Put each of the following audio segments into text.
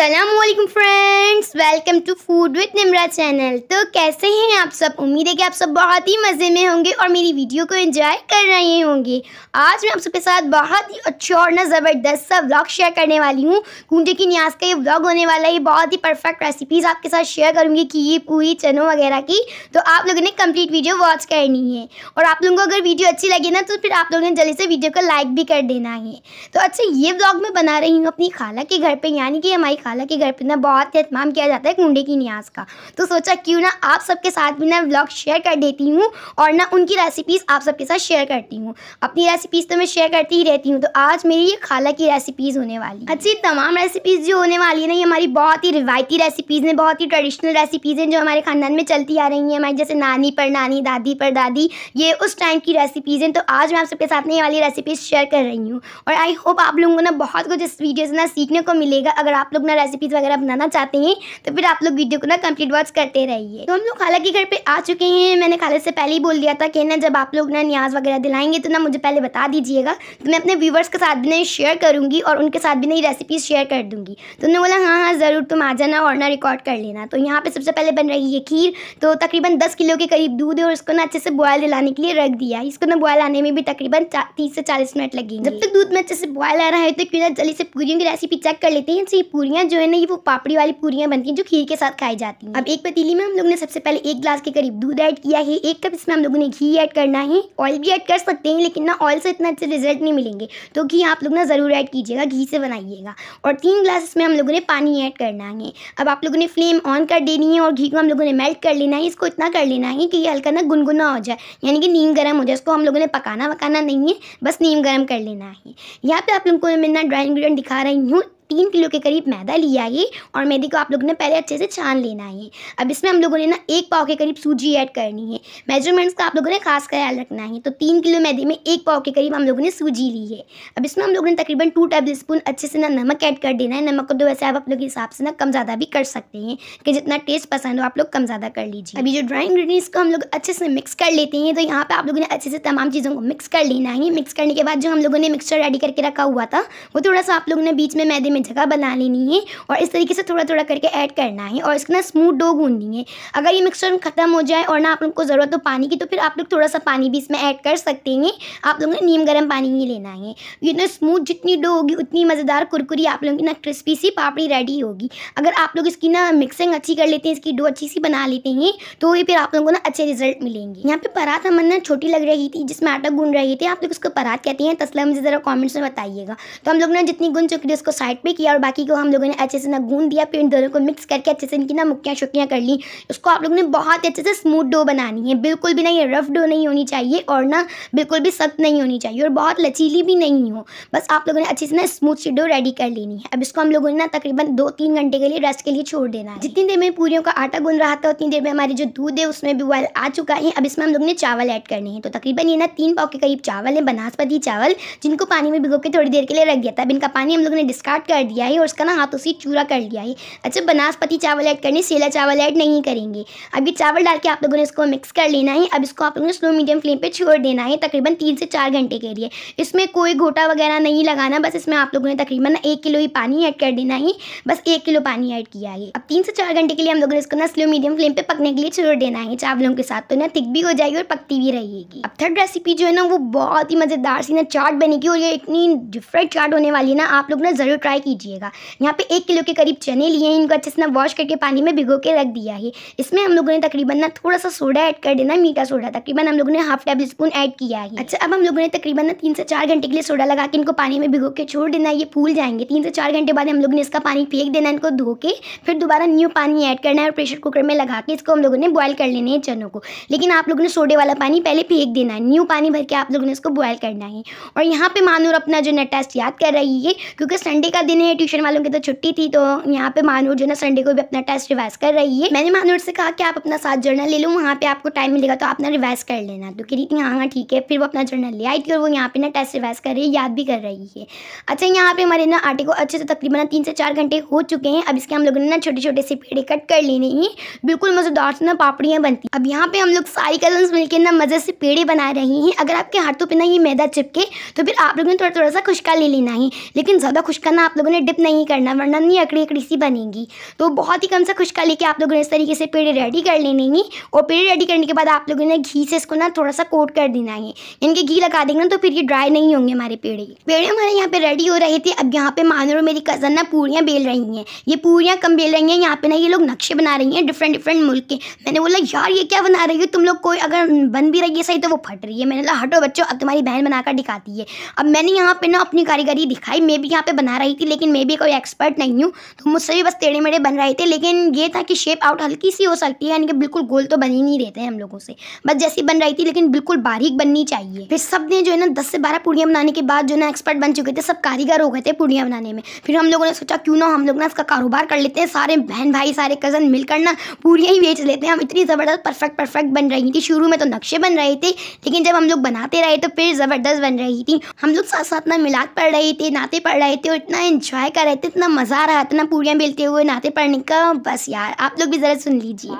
Aslam friends welcome to food with Nimra channel तो कैसे हैं आप सब उम्मीद है कि आप सब बहुत ही मज़े में होंगे और मेरी वीडियो को एंजॉय कर रहे होंगे आज मैं आप सबके साथ बहुत ही अच्छा और ना ज़बरदस्त सा व्लॉग शेयर करने वाली हूँ कुंडे की न्याज का ये व्लॉग होने वाला है बहुत ही परफेक्ट रेसिपीज़ आपके साथ शेयर करूँगी कि ये पूरी चनों वगैरह की तो आप लोगों ने कम्प्लीट वीडियो वॉच करनी है और आप लोगों को अगर वीडियो अच्छी लगे ना तो फिर आप लोगों ने जल्दी से वीडियो को लाइक भी कर देना है तो अच्छा ये ब्लॉग मैं बना रही हूँ अपनी खाला के घर पर यानी कि हमारी हालांकि घर पर ना बहुत ही अहतमाम किया जाता है कुंडे की न्याज का तो सोचा क्यों ना आप सबके साथ भी ना ब्लॉग शेयर कर देती हूँ और ना उनकी रेसिपीज़ आप सबके साथ शेयर करती हूँ अपनी रेसिपीज़ तो मैं शेयर करती ही रहती हूँ तो आज मेरी ये खाला की रेसिपीज़ होने वाली अच्छी तमाम रेसिपीज़ जो होने वाली है ना ये हमारी बहुत ही रिवायती रेसिपीज़ हैं बहुत ही ट्रेडिशनल रेसिपीज़ हैं जो हमारे ख़ानदान में चलती आ रही हैं हमारी जैसे नानी पर नानी दादी पर दादी ये उस टाइम की रेसिपीज़ हैं तो आज मैं आप सबके साथ में ये वाली रेसिपीज़ शेयर कर रही हूँ और आई होप आप लोगों को ना बहुत कुछ इस वीडियो से ना सीखने को मिलेगा अगर आप लोग ना रेसिपीज़ वगैरह बनाना चाहते हैं तो फिर आप लोग वीडियो को ना कंप्लीट वॉच करते रहिए तो हम लोग खाला के घर पर आ चुके हैं मैंने खाले से पहले ही बोल दिया था कि ना जब आप लोग ना न्याज वगैरह दिलाएंगे तो ना मुझे पहले बता दीजिएगा तो मैं अपने व्यूवर्स के साथ भी नहीं शेयर करूँगी और उनके साथ भी नई रेसिपीज़ शेयर कर दूँगी तो उन्होंने बोला हाँ हाँ ज़रूर तुम आ जाना और ना रिकॉर्ड कर लेना तो यहाँ पर सबसे पहले बन रही है खीर तो तकरीबन दस किलो के करीब दूध है और उसको ना अच्छे से बॉयल दिलाने के लिए रख दिया इसको ना बॉयल आने में भी तकरीबन तीस से चालीस मिनट लगेंगे जब तक दूध में अच्छे से बॉयल आ रहा है तो क्यों ना जल्दी से पूरी की रेसिपी चेक कर लेते हैं तो पूरियाँ जो है ना ये वो पापड़ी वाली पूरियाँ बनती हैं जो खीर के साथ खाई जाती हैं अब एक पतीली में हम लोग ने सबसे पहले एक ग्लास के करीब दूध ऐड किया है एक कप इसमें हम लोगों ने घी ऐड करना है ऑयल भी ऐड कर सकते हैं लेकिन ना ऑयल से इतना अच्छे रिजल्ट नहीं मिलेंगे तो घी आप लोग ना ज़रूर ऐड कीजिएगा घी से बनाइएगा और तीन ग्लास इसमें हम लोगों ने पानी ऐड करना है अब आप लोगों ने फ्लेम ऑन कर देनी है और घी को हम लोगों ने मेल्ट कर लेना है इसको इतना कर लेना है कि ये हल्का ना गुनगुना हो जाए यानी कि नीम गर्म हो जाए इसको हम लोगों ने पकाना वकाना नहीं है बस नीम गर्म कर लेना है यहाँ पर आप लोगों को मैं ना ड्राई दिखा रही हूँ तीन किलो के करीब मैदा लिया है और मैदे को आप लोगों ने पहले अच्छे से छान लेना है अब इसमें हम लोगों ने ना एक पाव के करीब सूजी ऐड करनी है मेजरमेंट्स का आप लोगों ने खास ख्याल रखना है तो तीन किलो मैदे में एक पाव के करीब हम लोगों ने सूजी ली है अब इसमें हम लोगों ने तकरीबन टू टेबल स्पून अच्छे से ना नमक ऐड कर देना है नमक को तो वैसे आप के हिसाब से ना कम ज़्यादा भी कर सकते हैं कि जितना टेस्ट पसंद हो आप लोग कम ज़्यादा कर लीजिए अभी जो ड्राई इंग्रीडियंट्स को हम लोग अच्छे से मिक्स कर लेते हैं तो यहाँ पर आप लोगों ने अच्छे से तमाम चीज़ों को मिक्स कर लेना है मिक्स करने के बाद जो हम लोगों ने मिक्सचर रेडी करके रखा हुआ था वो थोड़ा सा आप लोगों ने बीच में मैदे में हमें जगह बना लेनी है और इस तरीके से थोड़ा थोड़ा करके ऐड करना है और इसके ना स्मूथ डो गूंदनी है अगर ये मिक्सचर ख़त्म हो जाए और ना आप लोग को ज़रूरत हो पानी की तो फिर आप लोग थोड़ा सा पानी भी इसमें ऐड कर सकते हैं आप लोगों ने नीम गर्म पानी ही लेना है ये ना स्मूथ जितनी डो होगी उतनी मज़ेदार कुरकुरी आप लोगों की ना क्रिस्पी सी पापड़ी रेडी होगी अगर आप लोग इसकी ना मिक्सिंग अच्छी कर लेते हैं इसकी डो अच्छी सी बना लेते हैं तो ये फिर आप लोगों को ना अच्छे रिजल्ट मिलेंगे यहाँ पर परात हम ना छोटी लग रही थी जिसमें आटा गूंढ रही थी आप लोग उसको परात कहते हैं तस्ला मुझे ज़रा कॉमेंट्स में बताइएगा तो हम लोग ना जितनी गुन चुकी थी उसको साइड पर पे किया और बाकी को हम लोगों ने अच्छे से ना गूंद दिया फिर इन दोनों को मिक्स करके अच्छे से इनकी ना मुक्कियाँ शुक्कियाँ कर ली उसको आप लोगों ने बहुत अच्छे से स्मूथ डो बनानी है बिल्कुल भी ना ये रफ डो नहीं होनी चाहिए और ना बिल्कुल भी सख्त नहीं होनी चाहिए और बहुत लचीली भी नहीं हो बस आप लोगों ने अच्छे से ना स्मूथ सी डो रेडी कर लेनी है अब इसको हम लोगों ने ना तकरीबन दो तीन घंटे के लिए रेस्ट के लिए छोड़ देना है जितनी देर में पूरियों का आटा गुन रहा था उतनी देर में हमारी जो दूध है उसमें भी बॉयल आ चुका है अब इसमें हम लोगों ने चावल ऐड करने हैं तो तकरीबन ये ना तीन पाव के करीब चावल है बनास्पति चावल जिनको पानी में भिगो के थोड़ी देर के लिए रख दिया था अब इनका पानी हम लोगों ने डिस्कार्ड कर दिया है और उसका ना हाथों से चूरा कर लिया है अच्छा बनास्पति चावल ऐड करने सेला चावल ऐड नहीं करेंगे अब ये चावल डाल के आप लोगों ने इसको मिक्स कर लेना है अब इसको आप लोगों ने स्लो मीडियम फ्लेम पर छोड़ देना है तकरीबन तीन से चार घंटे के लिए इसमें कोई घोटा वगैरह नहीं लगाना बस इसमें आप लोगों ने तकरीबन एक किलो ही पानी ऐड कर देना है बस एक किलो पानी ऐड किया है अब तीन से चार घंटे के लिए हम लोगों ने इसको ना स्लो मीडियम फ्लेम पर पकने के लिए छोड़ देना है चावलों के साथ तो ना थिक भी हो जाएगी और पकती भी रहेगी अब थर्ड रेसिपी जो है ना वो बहुत ही मज़ेदार सी ना चाट बनेगी और ये इतनी डिफरेंट चाट होने वाली है ना आप लोग ना ज़रूर ट्राई ट्राई कीजिएगा यहाँ पे एक किलो के करीब चने लिए हैं इनको अच्छे से ना वॉश करके पानी में भिगो के रख दिया है इसमें हम लोगों ने तकरीबन ना थोड़ा सा सोडा ऐड कर देना मीठा सोडा तकरीबन हम लोगों ने हाफ टेबल स्पून ऐड किया है अच्छा अब हम लोगों ने तकरीबन ना तीन से चार घंटे के लिए सोडा लगा के इनको पानी में भिगो के छोड़ देना ये फूल जाएंगे तीन से चार घंटे बाद हम लोगों ने इसका पानी फेंक देना इनको धो के फिर दोबारा न्यू पानी ऐड करना है और प्रेशर कुकर में लगा के इसको हम लोगों ने बॉयल कर लेने हैं चनों को लेकिन आप लोगों ने सोडे वाला पानी पहले फेंक देना है न्यू पानी भर के आप लोगों ने इसको बॉयल करना है और यहाँ पे मानूर अपना जो नटास्ट याद कर रही है क्योंकि संडे का दिन है ट्यूशन वालों की तो छुट्टी थी तो यहाँ पे मानूर जो ना संडे को भी अपना टेस्ट रिवाइज कर रही है मैंने मानूर से कहा कि आप अपना साथ जर्नल ले लो वहाँ पे आपको टाइम मिलेगा तो आपने रिवाइज कर लेना तो कह रही थी हाँ हाँ ठीक है फिर वो अपना जर्नल ले आई थी तो और वो यहाँ पे ना टेस्ट रिवाइज कर रही है याद भी कर रही है अच्छा यहाँ पे हमारे ना आटे को अच्छे से तकरीबन तीन से चार घंटे हो चुके हैं अब इसके हम लोगों ने ना छोटे छोटे से पेड़े कट कर लेने हैं बिल्कुल मज़ेदार से ना पापड़ियाँ बनती अब यहाँ पे हम लोग सारी कजन मिलकर ना मज़े से पेड़े बना रही हैं अगर आपके हाथों पर ना ये मैदा चिपके तो फिर आप लोगों ने थोड़ा थोड़ा सा खुशका ले लेना है लेकिन ज़्यादा खुशका ना आप लोगों ने डिप नहीं करना वरना नहीं अकड़ी अकड़ी सी बनेगी तो बहुत ही कम सा खुशका लेके आप लोगों ने इस तरीके से पेड़ रेडी कर लेने ही और पेड़ रेडी करने के बाद आप लोगों ने घी से इसको ना थोड़ा सा कोट कर देना है इनके घी लगा देंगे ना तो फिर ये ड्राई नहीं होंगे हमारे पेड़ पेड़ हमारे यहाँ पे रेडी हो रहे थे अब यहाँ पे मानो और मेरी कज़न ना पूरियाँ बेल रही हैं ये पूरियाँ कम बेल रही हैं यहाँ पे ना ये लोग नक्शे बना रही हैं डिफरेंट डिफरेंट मुल्क के मैंने बोला यार ये क्या बना रही हो तुम लोग कोई अगर बन भी रही है सही तो वो फट रही है मैंने बोला हटो बच्चों अब तुम्हारी बहन बनाकर दिखाती है अब मैंने यहाँ पे ना अपनी कारीगरी दिखाई मैं भी यहाँ पे बना रही थी लेकिन मैं भी कोई एक्सपर्ट नहीं हूँ तो मुझसे भी बस टेढ़े मेढ़े बन रहे थे लेकिन ये था कि शेप आउट हल्की सी हो सकती है यानी कि बिल्कुल गोल तो बन ही नहीं रहते हैं हम लोगों से बस जैसी बन रही थी लेकिन बिल्कुल बारीक बननी चाहिए फिर सब ने जो है ना दस से बारह पूड़ियाँ बनाने के बाद जो ना एक्सपर्ट बन चुके थे सब कारीगर हो गए थे पूड़ियाँ बनाने में फिर हम लोगों ने सोचा क्यों ना हम लोग ना इसका कारोबार कर लेते हैं सारे बहन भाई सारे कज़न मिलकर ना पूड़ियाँ ही बेच लेते हैं हम इतनी ज़बरदस्त परफेक्ट परफेक्ट बन रही थी शुरू में तो नक्शे बन रहे थे लेकिन जब हम लोग बनाते रहे तो फिर ज़बरदस्त बन रही थी हम लोग साथ साथ ना मिलाद पढ़ रहे थे नाते पढ़ रहे थे और इतना इंजॉय कर रहे थे इतना मज़ा आ रहा है इतना पूड़ियाँ बेलते हुए नाते पढ़ने का बस यार आप लोग भी ज़रा सुन लीजिए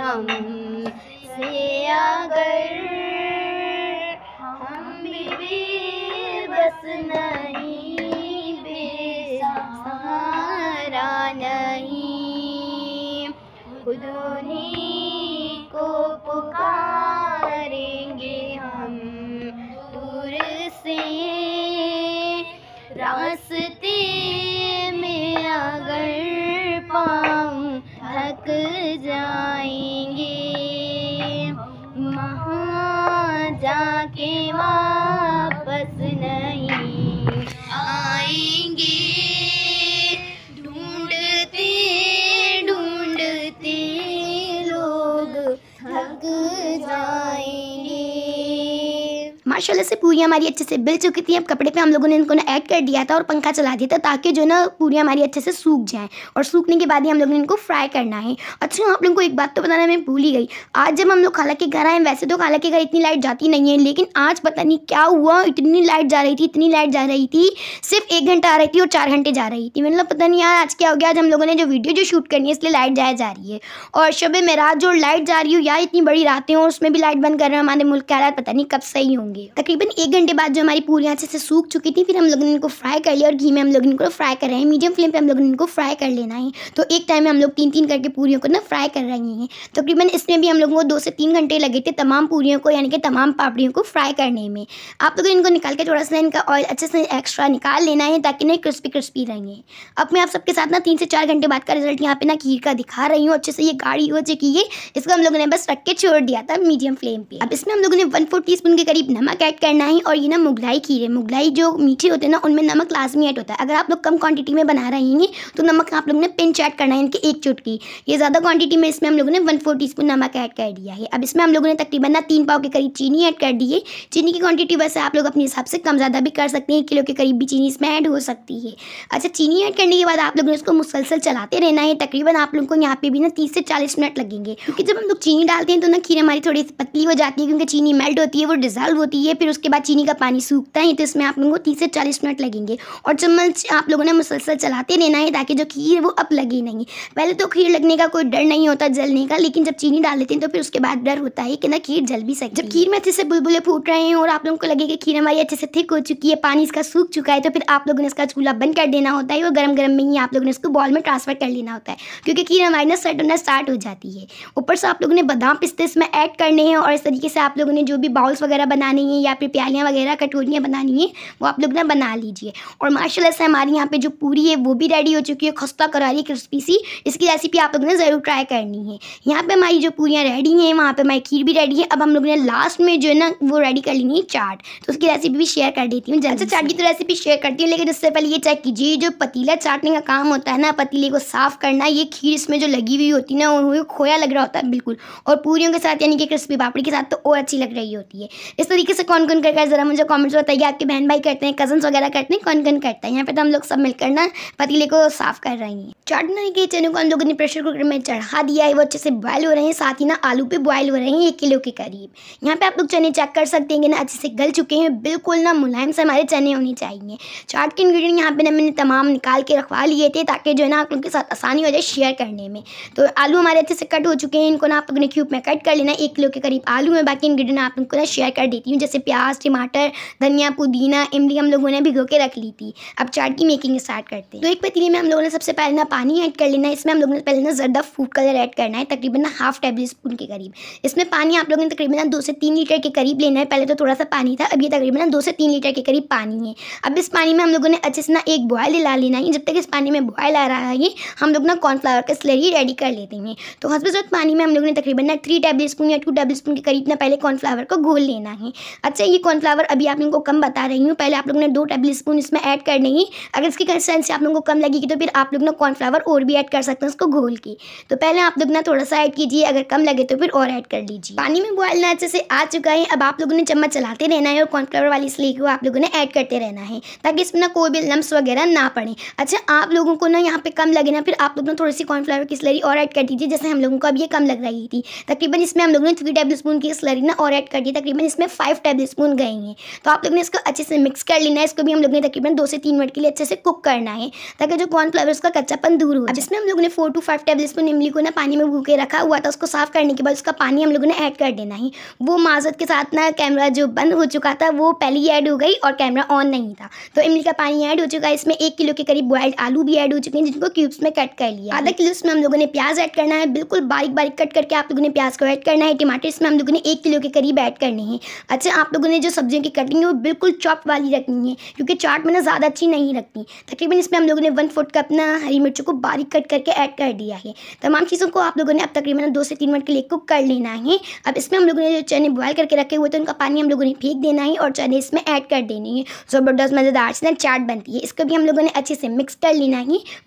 हम बस नहीं नहीं को पुकार ইমান माशाला से पूरी हमारी अच्छे से बिल चुकी थी अब कपड़े पे हम लोगों ने इनको ना ऐड कर दिया था और पंखा चला दिया था ताकि जो ना पूरी हमारी अच्छे से सूख जाए और सूखने के बाद ही हम लोग ने इनको फ्राई करना है अच्छा आप लोगों को एक बात तो बताना मैं भूल ही गई आज जब हम लोग खाला के घर आए वैसे तो खाला के घर इतनी लाइट जाती नहीं है लेकिन आज पता नहीं क्या हुआ इतनी लाइट जा रही थी इतनी लाइट जा रही थी सिर्फ एक घंटा आ रही थी और चार घंटे जा रही थी मतलब पता नहीं यार आज क्या हो गया आज हम लोगों ने जो वीडियो जो शूट करनी है इसलिए लाइट जाया जा रही है और शब मेरा जो लाइट जा रही हूँ यार इतनी बड़ी रातें और उसमें भी लाइट बंद कर रहे हैं हमारे मुल्क के हालात पता नहीं कब सही होंगे तकरीबन एक घंटे बाद जो हमारी पूरियाँ अच्छे से सूख चुकी थी फिर हम लोगों ने इनको फ्राई कर लिया और घी में हम लोग इनको फ्राई कर रहे हैं मीडियम फ्लेम पर हम लोग इनको फ्राई कर लेना है तो एक टाइम में हम लोग तीन तीन करके पूरियों को ना फ्राई कर रहे हैं तकरीबन इसमें भी हम लोगों को दो से तीन घंटे लगे थे तमाम पूरियों को यानी कि तमाम पापड़ियों को फ्राई करने में आप लोगों ने इनको निकाल के थोड़ा सा इनका ऑयल अच्छे से एक्स्ट्रा निकाल लेना है ताकि ना क्रिस्पी क्रिस्पी रहेंगे अब मैं आप सबके साथ ना तीन से चार घंटे बाद का रिजल्ट यहाँ पे ना खीर का दिखा रही हूँ अच्छे से ये गाढ़ी हो चुकी है इसको हम लोगों ने बस रख के छोड़ दिया था मीडियम फ्लेम पे अब इसमें हम लोगों ने वन फोर टी के करीब नमक नमक ऐड करना है और ये ना मुगलाई खीर है मुगलाई जो मीठे होते हैं ना उनमें नमक लाजमी ऐड होता है अगर आप लोग कम क्वांटिटी में बना रहे हैं तो नमक आप लोग ने पिंच ऐड करना है इनके एक चुटकी ये ज़्यादा क्वांटिटी में इसमें हम लोगों ने वन फोर टी स्पून नमक ऐड कर दिया है अब इसमें हम लोगों ने तकरीबन ना तीन पाव के करीब चीनी ऐड कर दी है चीनी की क्वान्टिटी वैसे आप लोग अपने हिसाब से कम ज़्यादा भी कर सकते हैं किलो के करीब भी चीनी इसमें ऐड हो सकती है अच्छा चीनी ऐड करने के बाद आप लोगों ने उसको मुसलसल चलाते रहना है तकरीबन आप लोगों को यहाँ पे भी ना तीस से चालीस मिनट लगेंगे क्योंकि जब हम लोग चीनी डालते हैं तो ना खीर हमारी थोड़ी पतली हो जाती है क्योंकि चीनी मेल्ट होती है वो डिजॉल्व होती है है फिर उसके बाद चीनी का पानी सूखता है तो इसमें आप लोगों को तीस से चालीस मिनट लगेंगे और चम्मच आप लोगों ने मुसलसल चलाते रहना है ताकि जो खीर वो अब लगे नहीं पहले तो खीर लगने का कोई डर नहीं होता जलने का लेकिन जब चीनी डाल देते हैं तो फिर उसके बाद डर होता है कि ना खीर जल भी सकती जब खीर में अच्छे से बुलबुले फूट रहे हैं और आप लोगों को लगे कि खीर हमारी अच्छे से थिक हो चुकी है पानी इसका सूख चुका है तो फिर आप लोगों ने इसका चूल्हा बंद कर देना होता है और गर्म गर्म में ही आप लोगों ने इसको बॉल में ट्रांसफर कर लेना होता है क्योंकि खीर हमारी ना सट होना स्टार्ट हो जाती है ऊपर से आप लोगों ने बादाम पिस्ते इसमें ऐड करने हैं और इस तरीके से आप लोगों ने जो भी बाउल्स वगैरह बनाने हैं है या फिर प्यालियाँ वगैरह कटोरियाँ बनानी है वो आप लोग ना बना लीजिए और माशाल्लाह से हमारी यहाँ पे जो पूरी है वो भी रेडी हो चुकी है खस्ता करारी क्रिस्पी सी इसकी रेसिपी आप लोग ने ज़रूर ट्राई करनी है यहाँ पर हमारी जो पूरियाँ रेडी हैं वहाँ पर हमारी खीर भी रेडी है अब हम लोग ने लास्ट में जो है ना वो रेडी कर लेनी है चाट तो उसकी रेसिपी भी शेयर कर देती हूँ जैसे चाट की तो रेसिपी शेयर करती हूँ लेकिन इससे पहले ये चेक कीजिए जो पतीला चाटने का काम होता है ना पतीले को साफ़ करना ये खीर इसमें जो लगी हुई होती है ना वो खोया लग रहा होता है बिल्कुल और पूरियों के साथ यानी कि क्रिस्पी पापड़ी के साथ तो और अच्छी लग रही होती है इस तरीके से कौन कौन करता है ज़रा मुझे कमेंट्स में बताइए आपके बहन भाई करते हैं कजन्स वगैरह करते हैं कौन कौन करता है यहाँ पे तो हम लोग सब मिलकर ना पतीले को साफ़ कर रहे हैं चटनी के चने को हम लोगों ने प्रेशर कुकर में चढ़ा दिया है वो अच्छे से बॉयल हो रहे हैं साथ ही ना आलू भी बॉयल हो रहे हैं एक किलो के करीब यहाँ पे आप लोग चने चेक कर सकते हैं कि ना अच्छे से गल चुके हैं बिल्कुल ना मुलायम से हमारे चने होने चाहिए चाट के इंग्रीडियंट यहाँ पे ना मैंने तमाम निकाल के रखवा लिए थे ताकि जो है ना आप लोग के साथ आसानी हो जाए शेयर करने में तो आलू हमारे अच्छे से कट हो चुके हैं इनको ना आप लोगों ने क्यूब में कट कर लेना एक किलो के करीब आलू में बाकी इंग्रीडियंट आप लोग को ना शेयर कर देती हूँ जैसे प्याज टमाटर धनिया पुदीना इमली हम लोगों ने भिगो के रख ली थी अब चाट की मेकिंग स्टार्ट करते हैं तो एक पतीली में हम लोगों ने सबसे पहले ना पानी ऐड कर लेना है इसमें हम लोगों ने पहले ना ज़्यादा फूड कलर ऐड करना है तकरीबन ना हाफ टेबल स्पून के करीब इसमें पानी आप लोगों ने तकरीबन ना दो से तीन लीटर के करीब लेना है पहले तो थोड़ा सा पानी था अब ये तकरीबन ना दो से तीन लीटर के करीब पानी है अब इस पानी में हम लोगों ने अच्छे से ना एक बॉयल हिला लेना है जब तक इस पानी में बॉयल आ रहा है हम लोग ना कॉर्नफ्लावर का स्लरी रेडी कर लेते हैं तो हंसबे पानी में हम लोगों ने तकरीबन ना थ्री टेबल स्पून या टू टेबल स्पून के करीब ना पहले कॉर्नफ्लावर को घोल लेना है अच्छा ये कॉर्नफ्लावर अभी आप लोगों को कम बता रही हूँ पहले आप लोगों ने दो टेबल स्पून इसमें ऐड कर देंगी अगर इसकी कंसिस्टेंसी आप लोगों को कम लगेगी तो फिर आप लोग ना कॉर्नफ्लावर और भी ऐड कर सकते हैं उसको घोल की तो पहले आप लोग ना थोड़ा सा ऐड कीजिए अगर कम लगे तो फिर और ऐड कर लीजिए पानी में बॉयलना अच्छे से आ चुका है अब आप लोगों ने चम्मच चलाते रहना है और कॉर्नफ्लावर वाली स्लीक को आप लोगों ने ऐड करते रहना है ताकि इसमें ना कोई भी लम्स वगैरह ना पड़े अच्छा आप लोगों को ना यहाँ पे कम लगे ना फिर आप लोग ना थोड़ी सी कॉर्नफ्लावर की स्लरी और ऐड कर दीजिए जैसे हम लोगों को अब ये कम लग रही थी तकरीबन इसमें हम लोगों ने थ्री टेबल स्पून की स्लरी ना और ऐड कर दी तकरीबन इसमें फाइव टेबल स्पून गई हैं तो आप लोग ने इसको अच्छे से मिक्स कर लेना है इसको भी हम लोग ने तकरीबन दो से तीन मिनट के लिए अच्छे से कुक करना है ताकि जो कॉर्नफ्लावर उसका कच्चापन दूर हो जिसमें हम लोगों ने four two five tablespoon इमली को ना पानी में भूखे रखा हुआ था उसको साफ करने के बाद उसका पानी हम लोगों ने ऐड कर देना है वो माजत के साथ ना कैमरा जो बंद हो चुका था वो पहले ही ऐड हो गई और कैमरा ऑन नहीं था तो इमली का पानी ऐड हो चुका है इसमें एक किलो के करीब बॉयल्ड आलू भी ऐड हो चुके हैं जिनको क्यूब्स में कट कर लिया आधा किलो इसमें हम लोगों ने प्याज ऐड करना है बिल्कुल बारीक बारीक कट करके आप लोगों ने प्याज को ऐड करना है टमाटर इसमें हम लोगों ने एक किलो के करीब ऐड करने हैं अच्छा आप लोगों ने जो सब्जियों की कटिंग है वो बिल्कुल चॉप वाली रखनी है क्योंकि चाट में ना ज़्यादा अच्छी नहीं रखती तकरीबन इसमें हम लोगों ने वन फोर्थ कप ना हरी मिर्चों को बारीक कट करके ऐड कर दिया है तमाम चीज़ों को आप लोगों ने अब तकरीबन दो से तीन मिनट के लिए कुक कर लेना है अब इसमें हम लोगों ने जो चने बॉयल करके रखे हुए थे उनका पानी हम लोगों ने फेंक देना है और चने इसमें ऐड कर देनी है ज़बरदस्त मज़ेदार से चाट बनती है इसको भी हम लोगों ने अच्छे से मिक्स कर लेना है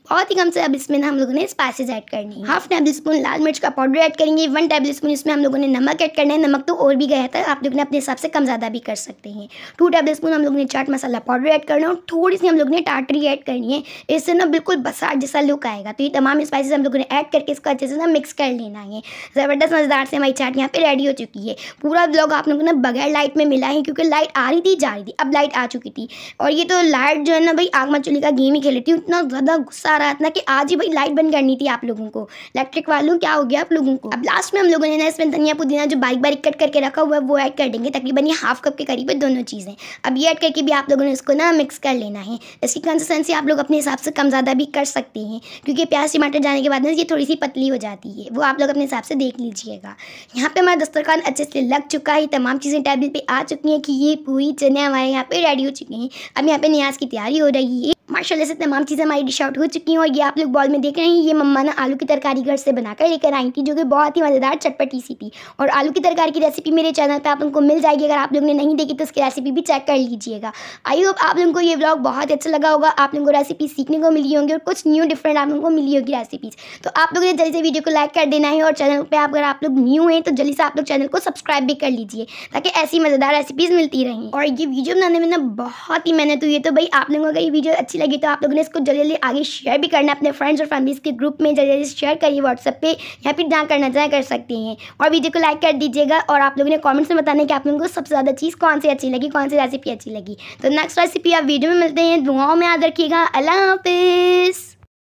बहुत ही कम से अब इसमें हम लोगों ने स्पाइसेस ऐड करनी है हाफ टेबल स्पून लाल मिर्च का पाउडर ऐड करेंगे वन टेबल स्पून इसमें हम लोगों ने नमक ऐड करना है नमक तो और भी गया था आप लोगों ने अपने हिसाब से कम कम ज़्यादा भी कर सकते हैं टू टेबल स्पून हम लोग ने चाट मसाला पाउडर ऐड करना है और थोड़ी सी हम लोग ने टाटरी ऐड करनी है इससे ना बिल्कुल बसार जैसा लुक आएगा तो ये तमाम स्पाइसेस हम लोगों ने ऐड करके इसको अच्छे से ना मिक्स कर लेना है ज़बरदस्त मज़ेदार से हमारी चाट यहाँ पर रेडी हो चुकी है पूरा ब्लॉग आप लोगों को ना बगैर लाइट में मिला है क्योंकि लाइट आ रही थी जा रही थी अब लाइट आ चुकी थी और ये तो लाइट जो है ना भाई आग मचोली का गेम ही खेल रही थी उतना ज़्यादा गुस्सा आ रहा था कि आज ही भाई लाइट बंद करनी थी आप लोगों को इलेक्ट्रिक वालों क्या हो गया आप लोगों को अब लास्ट में हम लोगों ने ना इसमें धनिया पुदीना जो बारीक बारीक कट करके रखा हुआ है वो ऐड कर देंगे तकरीबन हैं हाफ कप के करीब दोनों चीज़ें अब ये ऐड करके भी आप लोगों ने इसको ना मिक्स कर लेना है इसकी कंसिस्टेंसी आप लोग अपने हिसाब से कम ज़्यादा भी कर सकते हैं क्योंकि प्याज टमाटर जाने के बाद ना ये थोड़ी सी पतली हो जाती है वो आप लोग अपने हिसाब से देख लीजिएगा यहाँ पर हमारा दस्तरखान अच्छे से लग चुका है तमाम चीज़ें टेबल पर आ चुकी हैं कि ये पूरी चने हमारे यहाँ पर रेडी हो चुके हैं अब यहाँ पर न्याज की तैयारी हो रही है माशाल्लाह से तमाम चीज़ें हमारी डिश आउट हो चुकी हैं और ये आप लोग बॉल में देख रहे हैं ये मम्मा ना आलू की तरकारी घर से बनाकर लेकर आई थी जो कि बहुत ही मज़ेदार चटपटी सी थी और आलू की तरकारी की रेसिपी मेरे चैनल पर आप लोगों को मिल जाएगी अगर आप लोगों ने नहीं देखी तो उसकी रेसिपी भी चेक कर लीजिएगा आई होप आप लोगों को ये ब्लॉग बहुत अच्छा लगा होगा आप लोगों को रेसिपी सीखने को मिली होंगी और कुछ न्यू डिफरेंट आप लोगों को मिली होगी रेसिपीज़ तो आप लोगों ने जल्दी से वीडियो को लाइक कर देना है और चैनल पर अगर आप लोग न्यू हैं तो जल्दी से आप लोग चैनल को सब्सक्राइब भी कर लीजिए ताकि ऐसी मज़ेदार रेसिपीज़ मिलती रहें और ये वीडियो बनाने में ना बहुत ही मेहनत हुई है तो भाई आप लोगों को ये वीडियो अच्छी लगी तो आप लोगों ने इसको जल्दी जल्दी आगे शेयर भी करना अपने फ्रेंड्स और फैमिलीज के ग्रुप में जल्दी जल्दी शेयर करिए व्हाट्सअप पे या फिर जहाँ करना चाहें कर सकते हैं और वीडियो को लाइक कर दीजिएगा और आप लोगों ने कॉमेंट्स में बताने की आप लोगों को सबसे ज़्यादा चीज़ कौन सी अच्छी लगी कौन सी रेसिपी अच्छी लगी तो नेक्स्ट रेसिपी आप वीडियो में मिलते हैं दुआओं में याद रखिएगा अल्लाह हाफिज़